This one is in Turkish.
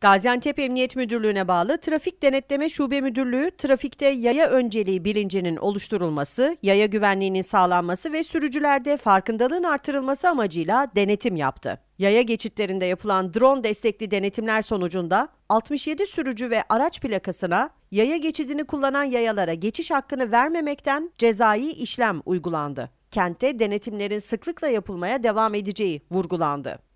Gaziantep Emniyet Müdürlüğü'ne bağlı Trafik Denetleme Şube Müdürlüğü, trafikte yaya önceliği bilincinin oluşturulması, yaya güvenliğinin sağlanması ve sürücülerde farkındalığın artırılması amacıyla denetim yaptı. Yaya geçitlerinde yapılan drone destekli denetimler sonucunda 67 sürücü ve araç plakasına yaya geçidini kullanan yayalara geçiş hakkını vermemekten cezai işlem uygulandı. Kentte denetimlerin sıklıkla yapılmaya devam edeceği vurgulandı.